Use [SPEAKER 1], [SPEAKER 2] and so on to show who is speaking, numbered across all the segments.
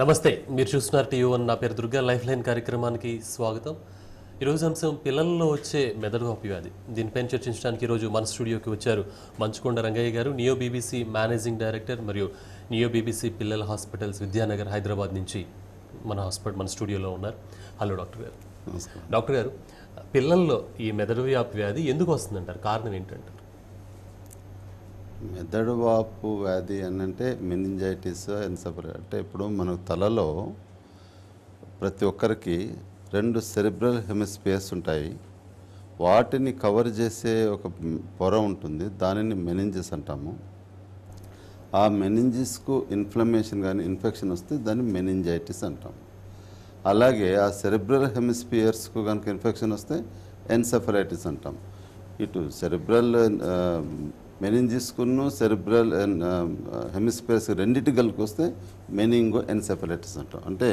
[SPEAKER 1] నమస్తే మీరు చూస్తున్నారు టీవీ వన్ నా పేరు దుర్గా లైఫ్ లైన్ కార్యక్రమానికి స్వాగతం ఈరోజు అంశం పిల్లల్లో వచ్చే మెదడు వాపు వ్యాధి దీనిపైన చర్చించడానికి ఈరోజు మన స్టూడియోకి వచ్చారు మంచుకొండ రంగయ్య గారు నియో బీబీసీ మేనేజింగ్ డైరెక్టర్ మరియు నియో బీబీసీ పిల్లల హాస్పిటల్స్ విద్యానగర్ హైదరాబాద్ నుంచి మన హాస్పిటల్ మన స్టూడియోలో ఉన్నారు హలో డాక్టర్ గారు డాక్టర్ గారు పిల్లల్లో ఈ మెదడు వ్యాప్ వ్యాధి ఎందుకు వస్తుందంటారు కారణం ఏంటంటారు
[SPEAKER 2] మెదడు వాపు వ్యాధి అని అంటే మెనింజైటిస్ ఎన్సెఫాలిటిస్ అంటే ఇప్పుడు మన తలలో ప్రతి ఒక్కరికి రెండు సెరిబ్రల్ హెమిస్పియర్స్ ఉంటాయి వాటిని కవర్ చేసే ఒక పొర ఉంటుంది దానిని మెనింజిస్ అంటాము ఆ మెనింజిస్కు ఇన్ఫ్లమేషన్ కానీ ఇన్ఫెక్షన్ వస్తే దాన్ని మెనింజైటిస్ అంటాం అలాగే ఆ సెరిబ్రల్ హెమిస్పియర్స్కు కనుక ఇన్ఫెక్షన్ వస్తే ఎన్సెఫలైటిస్ అంటాం ఇటు సెరిబ్రల్ మెనింజిస్కును సెరిబ్రల్ హెమిస్పేర్స్ రెండింటి కలిపి వస్తే మెనింగో ఎన్సెఫలైటిస్ అంటాం అంటే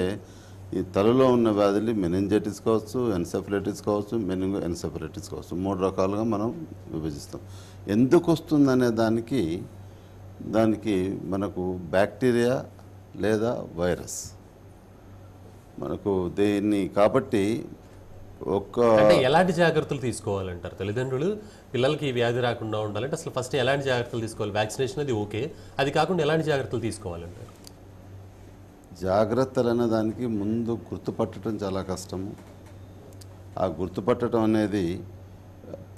[SPEAKER 2] ఈ తలలో ఉన్న వ్యాధులు మెనింజైటిస్ కావచ్చు ఎన్సెఫలైటిస్ కావచ్చు మెనింగో ఎన్సెఫలైటిస్ కావచ్చు మూడు రకాలుగా మనం విభజిస్తాం ఎందుకు వస్తుందనే దానికి దానికి మనకు బ్యాక్టీరియా లేదా వైరస్ మనకు దీన్ని కాబట్టి ఒక్క
[SPEAKER 1] ఎలాంటి జాగ్రత్తలు తీసుకోవాలంటారు తల్లిదండ్రులు పిల్లలకి ఈ వ్యాధి రాకుండా ఉండాలంటే అసలు ఫస్ట్ ఎలాంటి జాగ్రత్తలు తీసుకోవాలి వ్యాక్సినేషన్ అది ఓకే అది కాకుండా ఎలాంటి జాగ్రత్తలు తీసుకోవాలంటే
[SPEAKER 2] జాగ్రత్తలు అనే దానికి ముందు గుర్తుపట్టడం చాలా కష్టము ఆ గుర్తుపట్టడం అనేది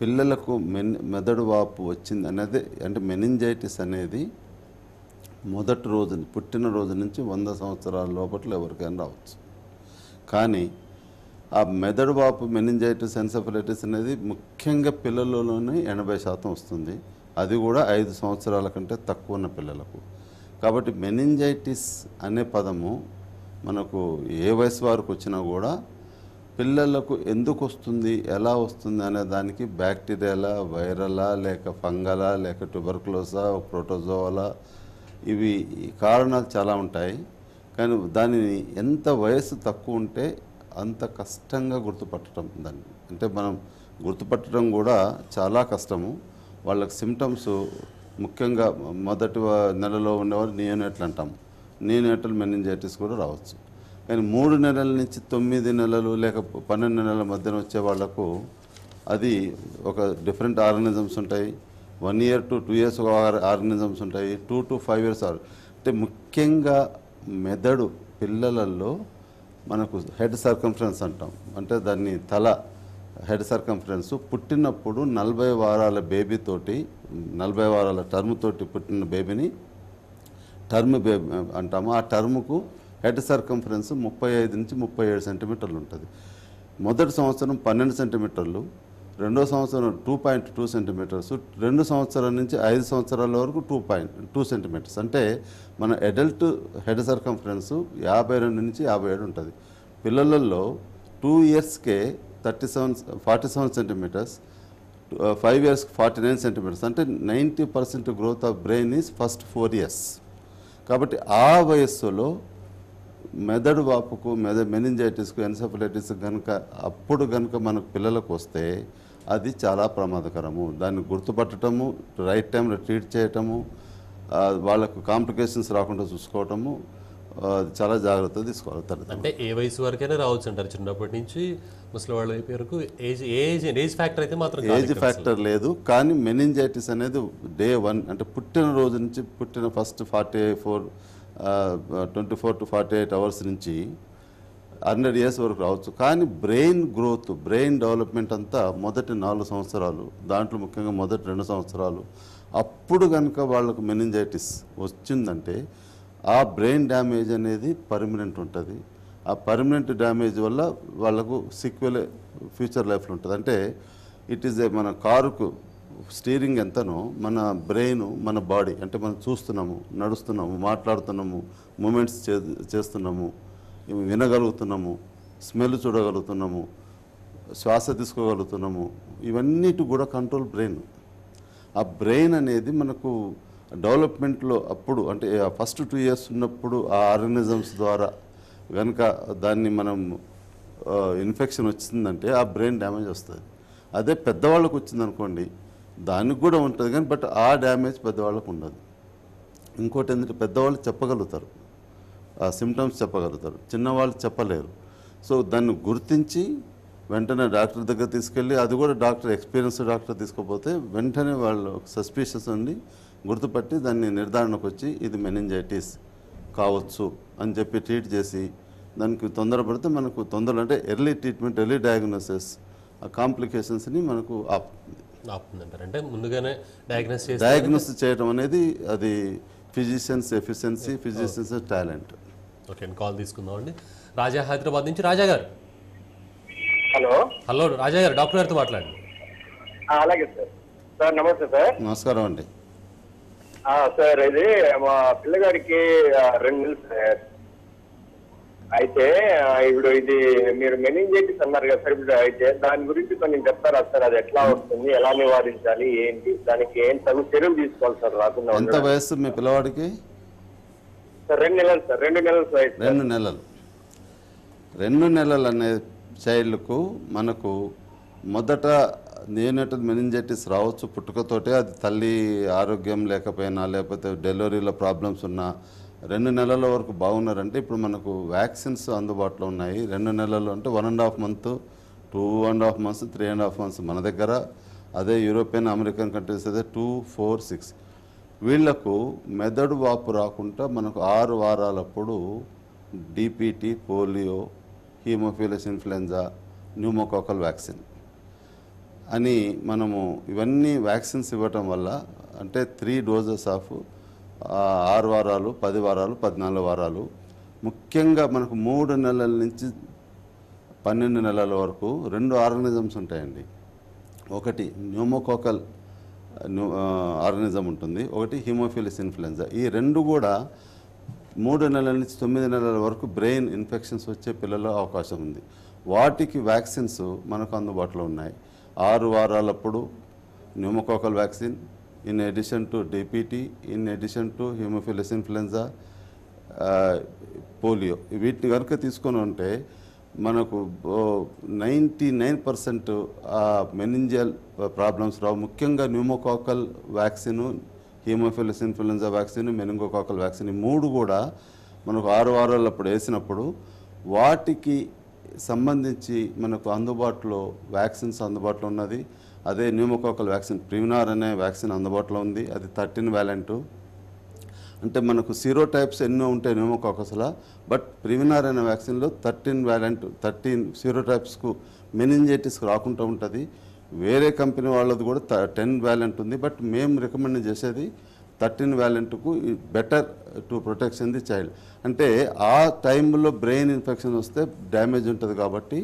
[SPEAKER 2] పిల్లలకు మెన్ మెదడు వాపు వచ్చింది అనేది అంటే మెనింజైటిస్ అనేది మొదటి రోజు పుట్టినరోజు నుంచి వంద సంవత్సరాల లోపల ఎవరికైనా రావచ్చు కానీ ఆ మెదడు వాపు మెనింజైటిస్ ఎన్సెఫలైటిస్ అనేది ముఖ్యంగా పిల్లలలోనే ఎనభై శాతం వస్తుంది అది కూడా ఐదు సంవత్సరాల కంటే తక్కువ ఉన్న పిల్లలకు కాబట్టి మెనింజైటిస్ అనే పదము మనకు ఏ వయసు వారికి వచ్చినా కూడా పిల్లలకు ఎందుకు వస్తుంది ఎలా వస్తుంది అనే దానికి బ్యాక్టీరియాలా వైరలా లేక ఫంగలా లేక ట్యూబర్క్లోసా ప్రోటోజోలా ఇవి కారణాలు చాలా ఉంటాయి కానీ దానిని ఎంత వయసు తక్కువ ఉంటే అంత కష్టంగా గుర్తుపట్టడం దాన్ని అంటే మనం గుర్తుపట్టడం కూడా చాలా కష్టము వాళ్ళకి సిమ్టమ్స్ ముఖ్యంగా మొదటి నెలలో ఉండేవారు నియోనెట్లు అంటాం నియోనేటల్ మెనింజైటిస్ కూడా రావచ్చు కానీ మూడు నెలల నుంచి తొమ్మిది నెలలు లేక పన్నెండు నెలల మధ్యన వచ్చే వాళ్లకు అది ఒక డిఫరెంట్ ఆర్గనిజమ్స్ ఉంటాయి one year to two years organisms ఉంటాయి టూ టు ఫైవ్ ఇయర్స్ అంటే ముఖ్యంగా మెదడు పిల్లలలో మనకు హెడ్ సర్కంఫరెన్స్ అంటాం అంటే దాన్ని తల హెడ్ సర్కంఫరెన్స్ పుట్టినప్పుడు నలభై వారాల బేబీతోటి నలభై వారాల టర్మ్ తోటి పుట్టిన బేబీని టర్మ్ బేబీ అంటాము ఆ టర్మ్కు హెడ్ సర్కంఫరెన్స్ ముప్పై ఐదు నుంచి ముప్పై ఏడు సెంటీమీటర్లు ఉంటుంది మొదటి సంవత్సరం పన్నెండు సెంటీమీటర్లు రెండో సంవత్సరం టూ పాయింట్ టూ సెంటీమీటర్స్ రెండు సంవత్సరాల నుంచి ఐదు సంవత్సరాల వరకు టూ పాయింట్ టూ సెంటీమీటర్స్ అంటే మన అడల్ట్ హెడ్ సర్కంఫరెన్స్ యాభై రెండు నుంచి యాభై ఏడు ఉంటుంది పిల్లలలో టూ ఇయర్స్కే thirty seven forty seven centimetres five years forty nine centimetres అంటే ninety percent growth of brain is first four years కాబట్టి ఆ వయస్సులో మెదడు వాపుకు మెద మెనింజైటిస్కు ఎన్సెఫలైటిస్ కనుక అప్పుడు కనుక మనకు పిల్లలకు వస్తే అది చాలా ప్రమాదకరము దాన్ని గుర్తుపట్టడము రైట్ టైంలో ట్రీట్ చేయటము వాళ్ళకు కాంప్లికేషన్స్ రాకుండా చూసుకోవటము చాలా జాగ్రత్త తీసుకోవాలి అంటే
[SPEAKER 1] ఏ వయసు వరకైనా రావచ్చు అంటారు చిన్నప్పటి నుంచి ముసలి వాళ్ళు అయిపోయే వరకు ఏజ్ ఏజ్ ఏజ్ ఫ్యాక్టర్ అయితే మాత్రం ఏజ్ ఫ్యాక్టర్
[SPEAKER 2] లేదు కానీ మెనింజైటిస్ అనేది డే వన్ అంటే పుట్టిన రోజు నుంచి పుట్టిన first forty four twenty four to forty eight hours నుంచి హండ్రెడ్ ఇయర్స్ వరకు రావచ్చు కానీ బ్రెయిన్ గ్రోత్ బ్రెయిన్ డెవలప్మెంట్ అంతా మొదటి నాలుగు సంవత్సరాలు దాంట్లో ముఖ్యంగా మొదటి రెండు సంవత్సరాలు అప్పుడు కనుక వాళ్ళకు మెనింజైటిస్ వచ్చిందంటే ఆ బ్రెయిన్ డ్యామేజ్ అనేది పర్మనెంట్ ఉంటుంది ఆ పర్మనెంట్ డ్యామేజ్ వల్ల వాళ్ళకు సీక్వెల్ ఫ్యూచర్ లైఫ్లో ఉంటుంది అంటే ఇట్ ఈస్ ఏ మన కారుకు స్టీరింగ్ ఎంతనో మన బ్రెయిన్ మన బాడీ అంటే మనం చూస్తున్నాము నడుస్తున్నాము మాట్లాడుతున్నాము మూమెంట్స్ చేస్తున్నాము వినగలుగుతున్నాము స్మెల్ చూడగలుగుతున్నాము శ్వాస తీసుకోగలుగుతున్నాము ఇవన్నిటి కూడా కంట్రోల్ బ్రెయిన్ ఆ బ్రెయిన్ అనేది మనకు డెవలప్మెంట్లో అప్పుడు అంటే ఫస్ట్ టూ ఇయర్స్ ఉన్నప్పుడు ఆ ఆర్గనిజమ్స్ ద్వారా కనుక దాన్ని మనం ఇన్ఫెక్షన్ వచ్చిందంటే ఆ బ్రెయిన్ డ్యామేజ్ వస్తుంది అదే పెద్దవాళ్ళకు వచ్చిందనుకోండి దానికి కూడా ఉంటుంది కానీ బట్ ఆ డ్యామేజ్ పెద్దవాళ్ళకు ఉండదు ఇంకోటి ఏంటంటే పెద్దవాళ్ళు చెప్పగలుగుతారు సిమ్టమ్స్ చెప్పగలుగుతారు చిన్నవాళ్ళు చెప్పలేరు సో దాన్ని గుర్తించి వెంటనే డాక్టర్ దగ్గర తీసుకెళ్ళి అది కూడా డాక్టర్ ఎక్స్పీరియన్స్ డాక్టర్ తీసుకోపోతే వెంటనే వాళ్ళు సస్పీషియస్ ఉండి గుర్తుపట్టి దాన్ని నిర్ధారణకు వచ్చి ఇది మెనింజైటిస్ కావచ్చు అని చెప్పి ట్రీట్ చేసి దానికి తొందరపడితే మనకు తొందర అంటే ఎర్లీ ట్రీట్మెంట్ ఎర్లీ డయాగ్నోసిస్ ఆ కాంప్లికేషన్స్ని మనకు ఆపుతుంది
[SPEAKER 1] ఆపుతుందంటారు అంటే ముందుగానే డయాగ్నోస్ డయాగ్నోస్
[SPEAKER 2] చేయడం అనేది అది physicians efficiency physicians talent
[SPEAKER 1] okay call తీసుకుందాం అండి రాజా హైదరాబాద్ నుంచి రాజా గారు
[SPEAKER 2] హలో హలో రాజా గారు డాక్టర్ గారితో మాట్లాడండి అలాగే సార్ సార్ నమస్తే సార్ నమస్కారం అండి
[SPEAKER 1] సార్ ఇది మా పిల్లగాడికి రెండు నెలలు సార్ అయితే ఇప్పుడు ఇది మీరు మెనింజైటిస్ అన్నారు కదా సార్ ఇప్పుడు అయితే దాని గురించి కొంచెం చెప్తారా సార్ అది ఎట్లా వస్తుంది ఎలా నివారించాలి ఏంటి దానికి ఏం తగు చర్యలు తీసుకోవాలి సార్ రాకుండా ఎంత
[SPEAKER 2] వయస్సు మీ పిల్లవాడికి రెండు నెలలు రెండు నెలలు అనే చైల్డ్కు మనకు మొదట నేనేటది మెనింజైటిస్ రావచ్చు పుట్టుకతోటే అది తల్లి ఆరోగ్యం లేకపోయినా లేకపోతే డెలివరీలో ప్రాబ్లమ్స్ ఉన్నా రెండు నెలల వరకు బాగున్నారంటే ఇప్పుడు మనకు వ్యాక్సిన్స్ అందుబాటులో ఉన్నాయి రెండు నెలలు అంటే one and half month two and half months three and half months మన దగ్గర అదే యూరోపియన్ అమెరికన్ కంట్రీస్ అయితే టూ ఫోర్ సిక్స్ వీళ్లకు మెదడు వాపు రాకుండా మనకు ఆరు వారాలప్పుడు DPT polio haemophilus influenza pneumococcal vaccine అని మనము ఇవన్నీ వ్యాక్సిన్స్ ఇవ్వటం వల్ల అంటే త్రీ డోజెస్ ఆఫ్ ఆరు వారాలు పది వారాలు పద్నాలుగు వారాలు ముఖ్యంగా మనకు మూడు నెలల నుంచి పన్నెండు నెలల వరకు రెండు ఆర్గనిజమ్స్ ఉంటాయండి ఒకటి న్యూమోకోకల్ ఆర్గనిజం ఉంటుంది ఒకటి హిమోఫిలిస్ ఇన్ఫ్లుయెన్జా ఈ రెండు కూడా మూడు నెలల నుంచి తొమ్మిది నెలల వరకు బ్రెయిన్ ఇన్ఫెక్షన్స్ వచ్చే పిల్లల అవకాశం ఉంది వాటికి వ్యాక్సిన్స్ మనకు అందుబాటులో ఉన్నాయి ఆరు వారాలప్పుడు pneumococcal vaccine in addition to DPT in addition to haemophilus influenza polio వీటిని కనుక తీసుకొని ఉంటే మనకు ninety nine percent meningeal problems రావు ముఖ్యంగా pneumococcal vaccine haemophilus influenza vaccine meningococcal vaccine ఈ మూడు కూడా మనకు ఆరు వారాలప్పుడు అప్పుడు వేసినప్పుడు వాటికి సంబంధించి మనకు అందుబాటులో వ్యాక్సిన్స్ అందుబాటులో ఉన్నది అదే న్యూమోకాకల్ వ్యాక్సిన్ ప్రిమినార్ అనే వ్యాక్సిన్ అందుబాటులో ఉంది అది థర్టీన్ వ్యాలెంటు అంటే మనకు సీరో టైప్స్ ఎన్నో ఉంటాయి న్యూమోకాకస్లా బట్ ప్రివినార్ అనే వ్యాక్సిన్లో థర్టీన్ వ్యాలెంట్ థర్టీన్ సీరో టైప్స్కు మెనింజైటిస్ రాకుండా ఉంటుంది వేరే కంపెనీ వాళ్ళది కూడా టెన్ వ్యాలెంట్ ఉంది బట్ మేము రికమెండ్ చేసేది థర్టీన్ వ్యాలెంట్కు better to protection the child అంటే ఆ టైంలో బ్రెయిన్ ఇన్ఫెక్షన్ వస్తే డ్యామేజ్ ఉంటుంది కాబట్టి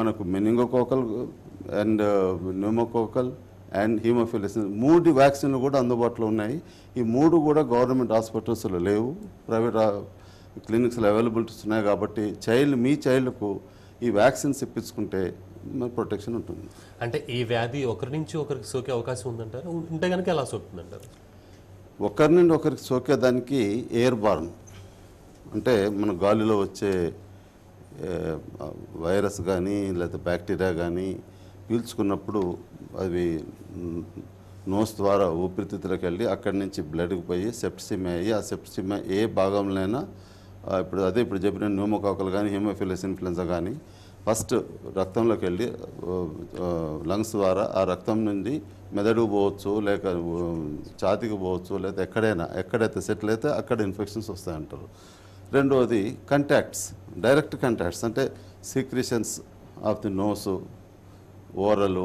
[SPEAKER 2] మనకు meningococcal and pneumococcal and haemophilus మూడు వ్యాక్సిన్లు కూడా అందుబాటులో ఉన్నాయి ఈ మూడు కూడా గవర్నమెంట్ హాస్పిటల్స్లో లేవు ప్రైవేట్ క్లినిక్స్లో అవైలబిలిటీస్ ఉన్నాయి కాబట్టి చైల్డ్ మీ చైల్డ్కు ఈ వ్యాక్సిన్స్ ఇప్పించుకుంటే ప్రొటెక్షన్ ఉంటుంది
[SPEAKER 1] అంటే ఈ వ్యాధి ఒకరి నుంచి ఒకరికి సోకే అవకాశం ఉందంటారు ఉంటే కనుక ఎలా సోకుతుందంటారు
[SPEAKER 2] ఒకరి నుండి ఒకరికి సోకే దానికి ఎయిర్ బార్న్ అంటే మన గాలిలో వచ్చే వైరస్ కానీ లేకపోతే బ్యాక్టీరియా కానీ పీల్చుకున్నప్పుడు అవి నోస్ ద్వారా ఊపిరితిత్తులకు వెళ్ళి అక్కడి నుంచి బ్లడ్కి పోయి సెప్సిమే అయ్యి ఆ సెప్సిమే ఏ భాగంలోనైనా ఇప్పుడు అదే ఇప్పుడు చెప్పిన న్యూమోకాకలు కానీ హిమోఫిలస్ ఇన్ఫ్లుయెన్సా కానీ ఫస్ట్ రక్తంలోకి వెళ్ళి లంగ్స్ ద్వారా ఆ రక్తం నుండి మెదడు పోవచ్చు లేక ఛాతికి పోవచ్చు లేకపోతే ఎక్కడైనా ఎక్కడైతే సెటిల్ అయితే అక్కడ ఇన్ఫెక్షన్స్ వస్తాయంటారు రెండవది కంటాక్ట్స్ డైరెక్ట్ కంటాక్ట్స్ అంటే secretions of the nose oral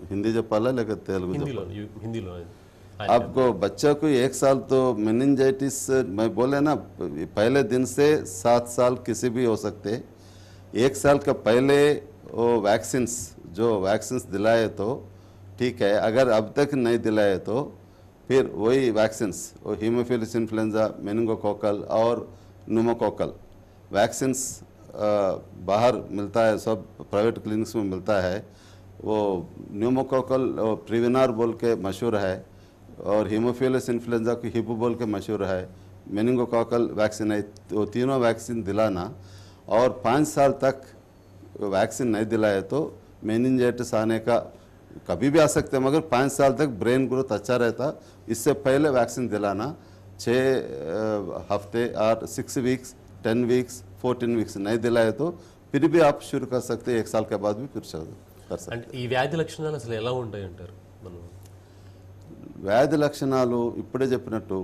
[SPEAKER 2] Hindi जब पाला लेकर तेलुगु हिंदी हाँ। आपको बच्चा को एक साल तो मेनिंजाइटिस मैं बोले ना पहले दिन से सात साल किसी भी हो सकते एक साल का पहले वो वैक्सीन्स जो वैक्सीन्स दिलाए तो ठीक है अगर अब तक नहीं दिलाए तो फिर वही वैक्सीन्स वो हीमोफिलिस इन्फ्लुएंजा मेनिंगोकोकल और नुमोकोकल वैक्सीन्स बाहर मिलता है सब प्राइवेट क्लिनिक्स में मिलता है वो न्यूमोकोकल प्रिविनार बोल के मशहूर है और हीमोफिलस इन्फ्लुएंजा की हिप बोल के मशहूर है मेनिंगोकोकल वैक्सीन है तो तीनों वैक्सीन दिलाना और पाँच साल तक वैक्सीन नहीं दिलाए तो मेनिंजाइटिस आने का कभी भी आ सकते मगर पाँच साल तक ब्रेन ग्रोथ अच्छा रहता इससे पहले वैक्सीन दिलाना छः हफ्ते और six weeks ten weeks fourteen weeks नहीं दिलाए तो फिर भी आप शुरू कर सकते हैं एक साल के बाद भी फिर चल सकते ఈ
[SPEAKER 1] వ్యాధి లక్షణాలు అసలు ఎలా ఉంటాయి అంటారు మనం
[SPEAKER 2] వ్యాధి లక్షణాలు ఇప్పుడే చెప్పినట్టు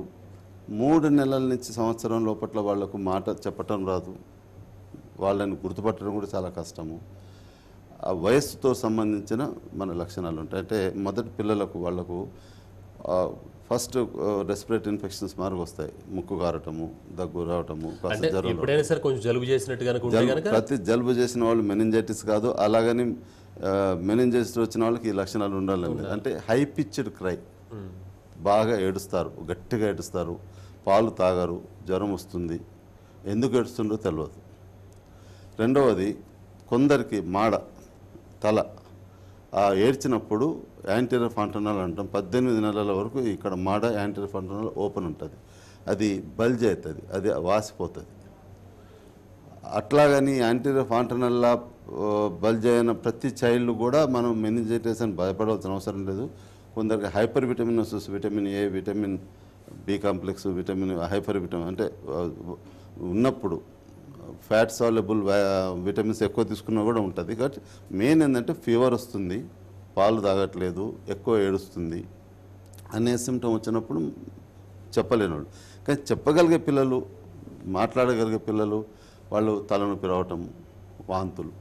[SPEAKER 2] మూడు నెలల నుంచి సంవత్సరం లోపల వాళ్లకు మాట చెప్పటం రాదు వాళ్ళని గుర్తుపట్టడం కూడా చాలా కష్టము ఆ వయస్సుతో సంబంధించిన మన లక్షణాలు ఉంటాయి అంటే మొదటి పిల్లలకు వాళ్లకు ఫస్ట్ రెస్పిరేటరీ ఇన్ఫెక్షన్స్ మార్పు వస్తాయి ముక్కు కారటము దగ్గు రావటము ప్రతి జలుబు చేసిన వాళ్ళు మెనింజైటిస్ కాదు అలాగని మేనేజర్స్ వచ్చిన వాళ్ళకి ఈ లక్షణాలు ఉండాలండి అంటే హై పిచ్డ్ క్రై బాగా ఏడుస్తారు గట్టిగా ఏడుస్తారు పాలు తాగరు జ్వరం వస్తుంది ఎందుకు ఏడుస్తుండో తెలియదు రెండవది కొందరికి మాడ తల ఆ ఏడ్చినప్పుడు యాంటీరియర్ ఫంటనాలు అంటాం పద్దెనిమిది నెలల వరకు ఇక్కడ మాడ యాంటీరియర్ ఫంటనాల్ ఓపెన్ ఉంటుంది అది బల్జ్ అవుతుంది అది వాసిపోతుంది అట్లాగని యాంటీరియా ఫాంటనల్లా బల్జ్ అయిన ప్రతి చైల్డ్ కూడా మనం మెనిజైటిస్ అని భయపడవలసిన అవసరం లేదు కొందరికి హైపర్ వస్తుంది vitamin A vitamin B complex vitamin hyper vitamin అంటే ఉన్నప్పుడు ఫ్యాట్ సాల్యుబుల్ విటమిన్స్ ఎక్కువ తీసుకున్నా కూడా ఉంటుంది కాబట్టి మెయిన్ ఏంటంటే ఫీవర్ వస్తుంది పాలు తాగట్లేదు ఎక్కువ ఏడుస్తుంది అనే సిమ్టమ్ వచ్చినప్పుడు వాళ్ళు కానీ చెప్పగలిగే పిల్లలు మాట్లాడగలిగే పిల్లలు వాళ్ళు తలనొప్పి రావటం వాంతులు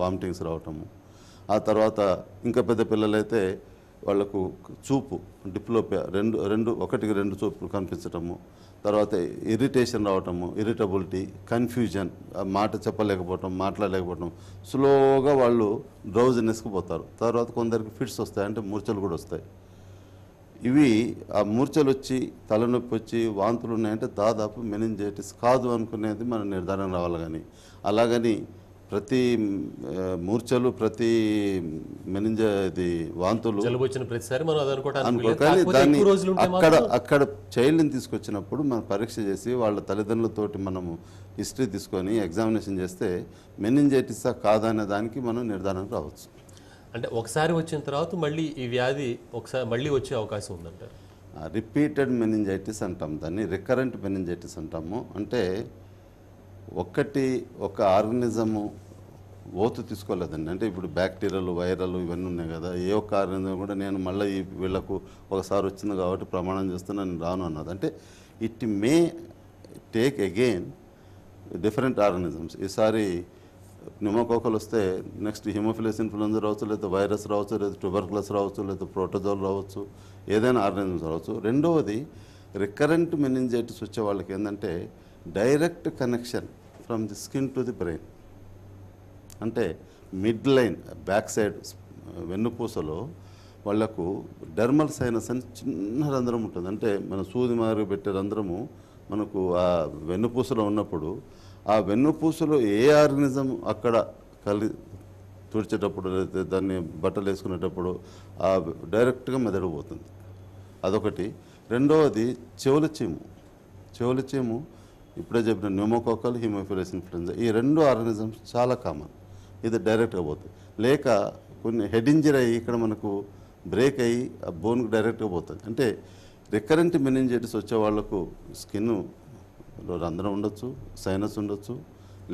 [SPEAKER 2] వామిటింగ్స్ రావటము ఆ తర్వాత ఇంకా పెద్ద పిల్లలైతే వాళ్లకు చూపు డిప్లోపియా రెండు రెండు ఒకటికి రెండు చూపులు కనిపించటము తర్వాత ఇరిటేషన్ రావటము ఇరిటబిలిటీ కన్ఫ్యూజన్ మాట చెప్పలేకపోవటం మాట్లాడలేకపోవటం స్లోగా వాళ్ళు డ్రౌజినెస్కి పోతారు తర్వాత కొందరికి ఫిట్స్ వస్తాయి అంటే మూర్చలు కూడా వస్తాయి ఇవి ఆ మూర్చలు వచ్చి తలనొప్పి వచ్చి వాంతులు ఉన్నాయంటే దాదాపు మెనింజైటిస్ కాదు అనుకునేది మన నిర్ధారణ రావాలి కానీ అలాగని ప్రతి మూర్చలు ప్రతి మెనింజ ఇది వాంతులు వచ్చిన ప్రతిసారి అక్కడ అక్కడ చైల్డ్ని తీసుకొచ్చినప్పుడు మనం పరీక్ష చేసి వాళ్ళ తల్లిదండ్రులతోటి మనము హిస్టరీ తీసుకొని ఎగ్జామినేషన్ చేస్తే మెనింజైటిసా కాదనే దానికి మనం నిర్ధారణకు రావచ్చు
[SPEAKER 1] అంటే ఒకసారి వచ్చిన తర్వాత మళ్ళీ ఈ వ్యాధి ఒకసారి మళ్ళీ వచ్చే అవకాశం ఉందంటారు
[SPEAKER 2] రిపీటెడ్ మెనింజైటిస్ అంటాం దాన్ని రికరెంట్ మెనింజైటిస్ అంటాము అంటే ఒక్కటి ఒక ఆర్గనిజము ఓతు తీసుకోలేదండి అంటే ఇప్పుడు బ్యాక్టీరియాలు వైరల్ ఇవన్నీ ఉన్నాయి కదా ఏ ఒక్క ఆర్గనిజం కూడా నేను మళ్ళీ వీళ్ళకు ఒకసారి వచ్చింది కాబట్టి ప్రమాణం చేస్తున్నా నేను రాను అన్నది అంటే it may take again different organisms ఈసారి న్యూమోకోకలు వస్తే నెక్స్ట్ హిమోఫిలస్ ఇన్ఫ్లుయెన్జా రావచ్చు లేదా వైరస్ రావచ్చు లేదా ట్యూబర్కులస్ రావచ్చు లేదా ప్రోటోజోల్ రావచ్చు ఏదైనా ఆర్గనిజమ్స్ రావచ్చు రెండవది రికరెంట్ మెనింజైటిస్ వచ్చే వాళ్ళకి ఏంటంటే direct connection from the skin to the brain అంటే మిడ్ లైన్ బ్యాక్ సైడ్ వెన్నుపూసలో వాళ్లకు డెర్మల్ సైనస్ అని చిన్న రంధ్రం ఉంటుంది అంటే మన సూది మారు పెట్టే రంధ్రము మనకు ఆ వెన్నుపూసలో ఉన్నప్పుడు ఆ వెన్నుపూసలో ఏ ఆర్గనిజం అక్కడ కలి తుడిచేటప్పుడు లేదా దాన్ని బట్టలు వేసుకునేటప్పుడు ఆ డైరెక్ట్గా మెదడు పోతుంది అదొకటి రెండవది చెవుల చీము చెవుల చీము ఇప్పుడే చెప్పిన న్యూమోకోకల్ హిమోఫిలస్ ఇన్ఫ్లుయెంజా ఈ రెండు ఆర్గనిజమ్స్ చాలా కామన్ ఇది డైరెక్ట్గా పోతుంది లేక కొన్ని హెడ్ ఇంజరీ అయ్యి ఇక్కడ మనకు బ్రేక్ అయ్యి ఆ బోన్కి డైరెక్ట్గా పోతుంది అంటే రికరెంట్ మెనింజైటిస్ వచ్చే వాళ్ళకు స్కిన్ రంధ్రం ఉండొచ్చు సైనస్ ఉండొచ్చు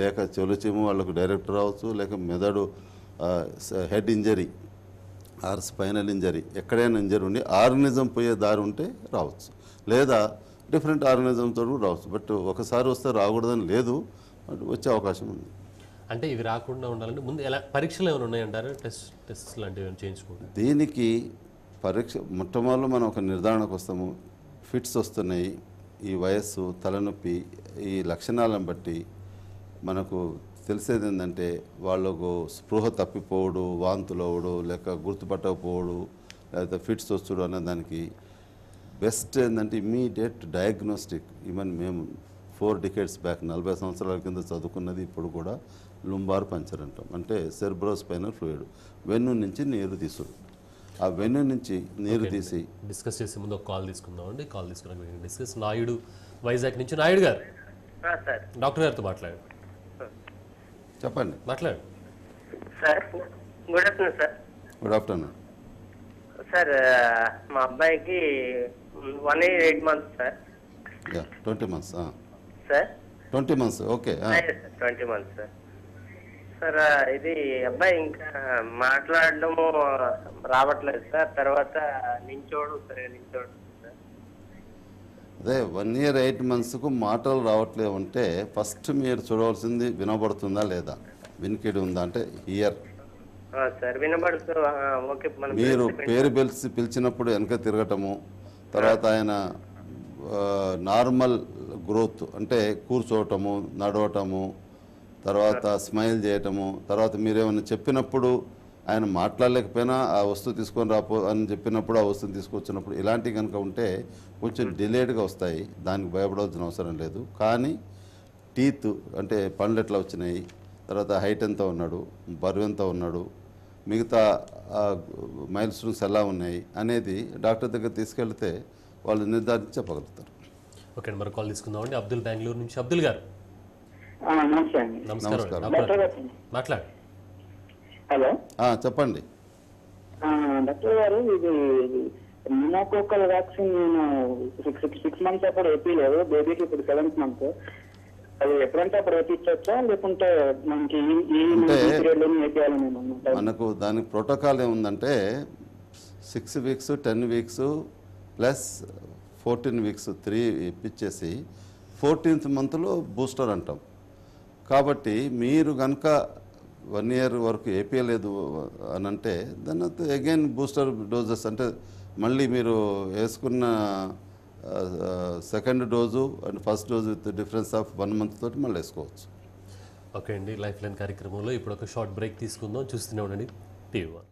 [SPEAKER 2] లేక చెవుల చెము వాళ్ళకు డైరెక్ట్ రావచ్చు లేక మెదడు head injury or spinal injury ఎక్కడైనా ఇంజరీ ఉండి ఆర్గనిజం పోయే దారి ఉంటే రావచ్చు లేదా డిఫరెంట్ ఆర్గనైజంతో కూడా రావచ్చు బట్ ఒకసారి వస్తే రాకూడదని లేదు వచ్చే అవకాశం ఉంది
[SPEAKER 1] అంటే ఇవి రాకుండా ఉండాలంటే ముందు ఎలా పరీక్షలు ఏమైనా ఉన్నాయంటారు టెస్ట్ టెస్ట్ లాంటివి చేయించుకోండి
[SPEAKER 2] దీనికి పరీక్ష మొట్టమొదలు మనం ఒక నిర్ధారణకు వస్తాము ఫిట్స్ వస్తున్నాయి ఈ వయస్సు తలనొప్పి ఈ లక్షణాలను బట్టి మనకు తెలిసేది ఏంటంటే వాళ్ళకు స్పృహ తప్పిపోవడు వాంతులు అవ్వడు లేక గుర్తుపట్టకపోవడు లేకపోతే ఫిట్స్ వస్తుడు అనే దానికి బెస్ట్ ఏంటంటే ఇమీడియట్ డయాగ్నోస్టిక్ ఈవెన్ మేము ఫోర్ డికేట్స్ బ్యాక్ నలభై సంవత్సరాల కింద చదువుకున్నది ఇప్పుడు కూడా లుంబార్ పంచర్ అంటాం అంటే సెర్బ్రోస్ పైన ఫ్లూయిడ్ వెన్ను నుంచి నీరు తీసుడు ఆ వెన్ను నుంచి నీరు తీసి
[SPEAKER 1] డిస్కస్ చేసే ముందు ఒక కాల్ తీసుకుందాం అండి కాల్ తీసుకున్నాం డిస్కస్ నాయుడు వైజాగ్ నుంచి నాయుడు గారు డాక్టర్ గారితో మాట్లాడు
[SPEAKER 2] చెప్పండి మాట్లాడు good afternoon sir good afternoon
[SPEAKER 1] sir మా అబ్బాయికి one year eight months sir twenty months sir
[SPEAKER 2] twenty months okay
[SPEAKER 1] twenty months sir sir ఇది అబ్బాయి ఇంకా మాట్లాడడము రావట్లేదు సార్ తర్వాత నించోడు సరే నించోడు
[SPEAKER 2] అదే వన్ ఇయర్ ఎయిట్ మంత్స్కు మాటలు రావట్లేవు అంటే ఫస్ట్ మీరు చూడవలసింది వినబడుతుందా లేదా వినికిడి ఉందా అంటే ఇయర్
[SPEAKER 1] మీరు పేరు
[SPEAKER 2] పిలిచి పిలిచినప్పుడు వెనక తిరగటము తర్వాత ఆయన నార్మల్ గ్రోత్ అంటే కూర్చోవటము నడవటము తర్వాత స్మైల్ చేయటము తర్వాత మీరేమైనా చెప్పినప్పుడు ఆయన మాట్లాడలేకపోయినా ఆ వస్తువు తీసుకొని రాపో అని చెప్పినప్పుడు ఆ వస్తువుని తీసుకొచ్చినప్పుడు ఇలాంటివి కనుక ఉంటే కొంచెం డిలేడ్గా వస్తాయి దానికి భయపడవలసిన అవసరం లేదు కానీ టీత్ అంటే పండ్లు ఎట్లా వచ్చినాయి తర్వాత హైట్ ఎంత ఉన్నాడు బరువు ఎంత ఉన్నాడు మిగతా మైల్ స్టోన్స్ ఎలా ఉన్నాయి అనేది డాక్టర్ దగ్గర తీసుకెళ్తే వాళ్ళు నిర్ధారించగలుగుతారు
[SPEAKER 1] ఓకే మరి కాల్ తీసుకుందామండి అబ్దుల్ బెంగళూరు నుంచి అబ్దుల్ గారు మాట్లాడు హలో చెప్పండి డాక్టర్ గారు ఇది వ్యాక్సిన్ నేను సిక్స్ సిక్స్ మంత్స్ అప్పుడు లేదు బేబీకి ఇప్పుడు సెవెంత్ మంత్
[SPEAKER 2] మనకు దానికి ప్రోటోకాల్ ఏముందంటే six weeks ten weeks plus fourteen weeks three ఇప్పించేసి ఫోర్టీన్త్ మంత్లో బూస్టర్ అంటాం కాబట్టి మీరు కనుక వన్ ఇయర్ వరకు ఏపీయలేదు అని అంటే దాని అగైన్ బూస్టర్ డోజెస్ అంటే మళ్ళీ మీరు వేసుకున్న second dose and first dose with difference of one month తోటి మళ్ళీ వేసుకోవచ్చు
[SPEAKER 1] ఓకే అండి లైఫ్ లైన్ కార్యక్రమంలో ఇప్పుడు ఒక షార్ట్ బ్రేక్ తీసుకుందాం చూస్తూనే ఉండండి టీవీ